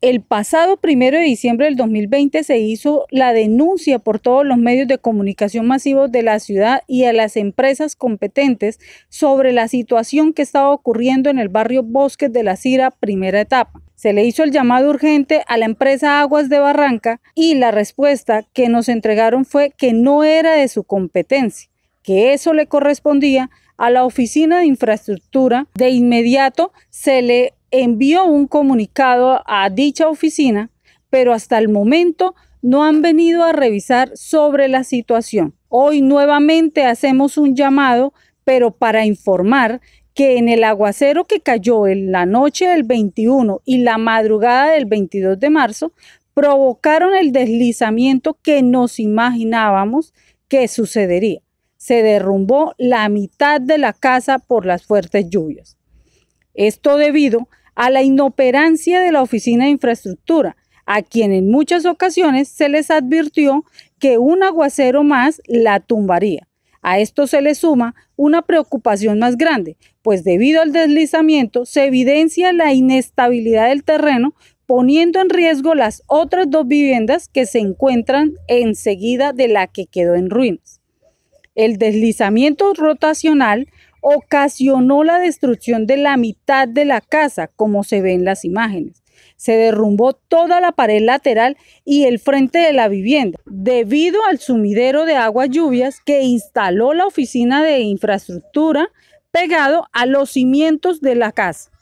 el pasado primero de diciembre del 2020 se hizo la denuncia por todos los medios de comunicación masivos de la ciudad y a las empresas competentes sobre la situación que estaba ocurriendo en el barrio Bosques de la Cira, primera etapa. Se le hizo el llamado urgente a la empresa Aguas de Barranca y la respuesta que nos entregaron fue que no era de su competencia, que eso le correspondía a la Oficina de Infraestructura. De inmediato se le envió un comunicado a dicha oficina, pero hasta el momento no han venido a revisar sobre la situación. Hoy nuevamente hacemos un llamado, pero para informar que en el aguacero que cayó en la noche del 21 y la madrugada del 22 de marzo, provocaron el deslizamiento que nos imaginábamos que sucedería. Se derrumbó la mitad de la casa por las fuertes lluvias. Esto debido a la inoperancia de la Oficina de Infraestructura, a quien en muchas ocasiones se les advirtió que un aguacero más la tumbaría. A esto se le suma una preocupación más grande, pues debido al deslizamiento se evidencia la inestabilidad del terreno, poniendo en riesgo las otras dos viviendas que se encuentran enseguida de la que quedó en ruinas. El deslizamiento rotacional ocasionó la destrucción de la mitad de la casa, como se ve en las imágenes. Se derrumbó toda la pared lateral y el frente de la vivienda, debido al sumidero de aguas lluvias que instaló la oficina de infraestructura pegado a los cimientos de la casa.